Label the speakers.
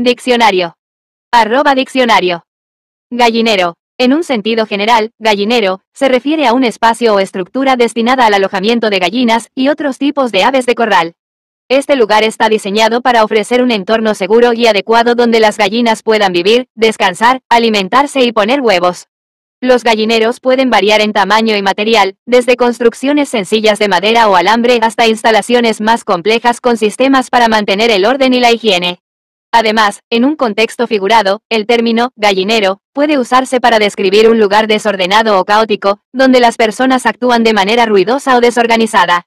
Speaker 1: Diccionario. Arroba diccionario. Gallinero. En un sentido general, gallinero, se refiere a un espacio o estructura destinada al alojamiento de gallinas y otros tipos de aves de corral. Este lugar está diseñado para ofrecer un entorno seguro y adecuado donde las gallinas puedan vivir, descansar, alimentarse y poner huevos. Los gallineros pueden variar en tamaño y material, desde construcciones sencillas de madera o alambre hasta instalaciones más complejas con sistemas para mantener el orden y la higiene. Además, en un contexto figurado, el término gallinero puede usarse para describir un lugar desordenado o caótico, donde las personas actúan de manera ruidosa o desorganizada.